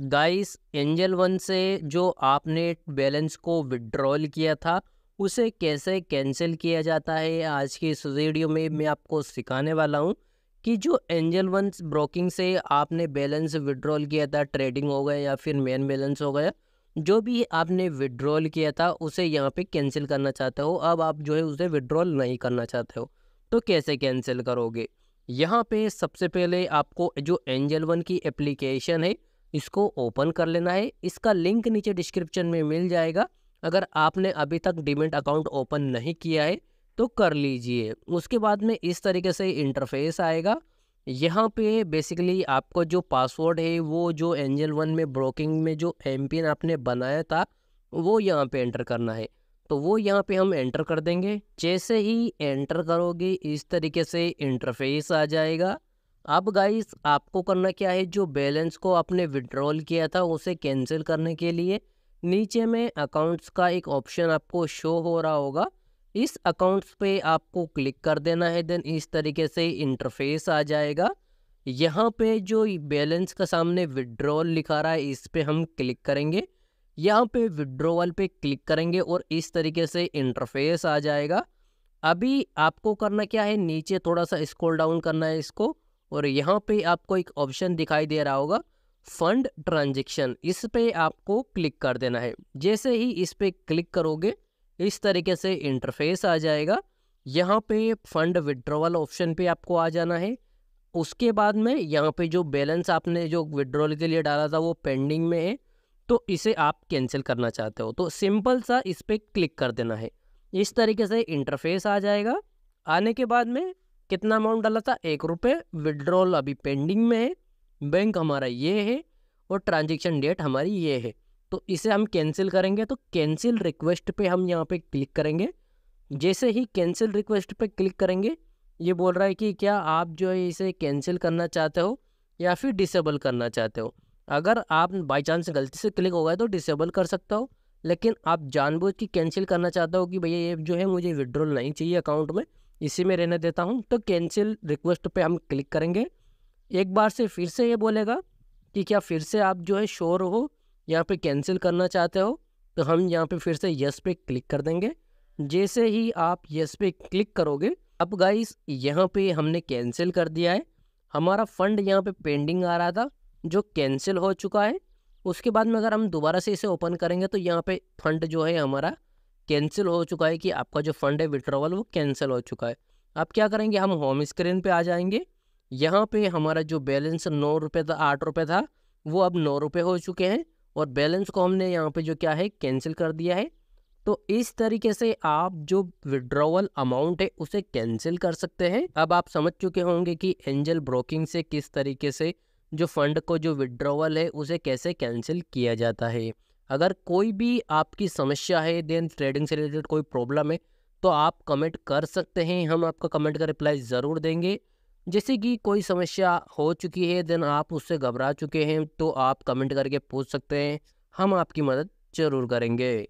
guys angel one से जो आपने बैलेंस को विड्रॉल किया था उसे कैसे कैंसिल किया जाता है आज की इस वीडियो में मैं आपको सिखाने वाला हूँ कि जो एंजल वन ब्रोकिंग से आपने बैलेंस विड्रॉल किया था ट्रेडिंग हो गया या फिर मेन बैलेंस हो गया जो भी आपने विड्रॉल किया था उसे यहाँ पे कैंसिल करना चाहते हो अब आप जो है उसे विड्रॉल नहीं करना चाहते हो तो कैसे कैंसिल करोगे यहाँ पे सबसे पहले आपको जो एंजल वन की एप्लीकेशन है इसको ओपन कर लेना है इसका लिंक नीचे डिस्क्रिप्शन में मिल जाएगा अगर आपने अभी तक डिमेंट अकाउंट ओपन नहीं किया है तो कर लीजिए उसके बाद में इस तरीके से इंटरफेस आएगा यहाँ पे बेसिकली आपको जो पासवर्ड है वो जो एंजल वन में ब्रोकिंग में जो एम आपने बनाया था वो यहाँ पे एंटर करना है तो वो यहाँ पे हम एंटर कर देंगे जैसे ही एंटर करोगे इस तरीके से इंटरफेस आ जाएगा अब गाइस आपको करना क्या है जो बैलेंस को आपने विड्रॉल किया था उसे कैंसिल करने के लिए नीचे में अकाउंट्स का एक ऑप्शन आपको शो हो रहा होगा इस अकाउंट्स पे आपको क्लिक कर देना है देन इस तरीके से इंटरफेस आ जाएगा यहाँ पे जो बैलेंस का सामने विड्रॉल लिखा रहा है इस पर हम क्लिक करेंगे यहाँ पे विड्रोवल पे क्लिक करेंगे और इस तरीके से इंटरफेस आ जाएगा अभी आपको करना क्या है नीचे थोड़ा सा स्क्रॉल डाउन करना है इसको और यहाँ पे आपको एक ऑप्शन दिखाई दे रहा होगा फंड ट्रांजेक्शन इस पर आपको क्लिक कर देना है जैसे ही इस पर क्लिक करोगे इस तरीके से इंटरफेस आ जाएगा यहाँ पे फंड विड्रॉवल ऑप्शन पे आपको आ जाना है उसके बाद में यहाँ पे जो बैलेंस आपने जो विड्रॉवल के लिए डाला था वो पेंडिंग में है तो इसे आप कैंसिल करना चाहते हो तो सिंपल सा इस पर क्लिक कर देना है इस तरीके से इंटरफेस आ जाएगा आने के बाद में कितना अमाउंट डाला था एक रुपये विड्रॉल अभी पेंडिंग में है बैंक हमारा ये है और ट्रांजेक्शन डेट हमारी ये है तो इसे हम कैंसिल करेंगे तो कैंसिल रिक्वेस्ट पे हम यहाँ पे क्लिक करेंगे जैसे ही कैंसिल रिक्वेस्ट पे क्लिक करेंगे ये बोल रहा है कि क्या आप जो है इसे कैंसिल करना चाहते हो या फिर डिसेबल करना चाहते हो अगर आप बाई चांस गलती से क्लिक हो गए तो डिसेबल कर सकता हो लेकिन आप जानबूझ के कैंसिल करना चाहते हो कि भैया ये जो है मुझे विड्रॉल नहीं चाहिए अकाउंट में इसी में रहने देता हूँ तो कैंसिल रिक्वेस्ट पे हम क्लिक करेंगे एक बार से फिर से ये बोलेगा कि क्या फिर से आप जो है शोर हो यहाँ पे कैंसिल करना चाहते हो तो हम यहाँ पे फिर से यस पे क्लिक कर देंगे जैसे ही आप यस पे क्लिक करोगे अब गाइस यहाँ पे हमने कैंसिल कर दिया है हमारा फ़ंड यहाँ पे पेंडिंग आ रहा था जो कैंसिल हो चुका है उसके बाद में अगर हम दोबारा से इसे ओपन करेंगे तो यहाँ पे फंड जो है हमारा कैंसिल हो चुका है कि आपका जो फंड है विड्रॉवल वो कैंसिल हो चुका है अब क्या करेंगे हम होम स्क्रीन पे आ जाएंगे यहाँ पे हमारा जो बैलेंस नौ रुपये था आठ रुपये था वो अब नौ रुपये हो चुके हैं और बैलेंस को हमने यहाँ पे जो क्या है कैंसिल कर दिया है तो इस तरीके से आप जो विड्रॉवल अमाउंट है उसे कैंसिल कर सकते हैं अब आप समझ चुके होंगे कि एंजल ब्रोकिंग से किस तरीके से जो फंड को जो विड्रॉवल है उसे कैसे कैंसिल किया जाता है अगर कोई भी आपकी समस्या है देन ट्रेडिंग से रिलेटेड कोई प्रॉब्लम है तो आप कमेंट कर सकते हैं हम आपका कमेंट का रिप्लाई ज़रूर देंगे जैसे कि कोई समस्या हो चुकी है देन आप उससे घबरा चुके हैं तो आप कमेंट करके पूछ सकते हैं हम आपकी मदद ज़रूर करेंगे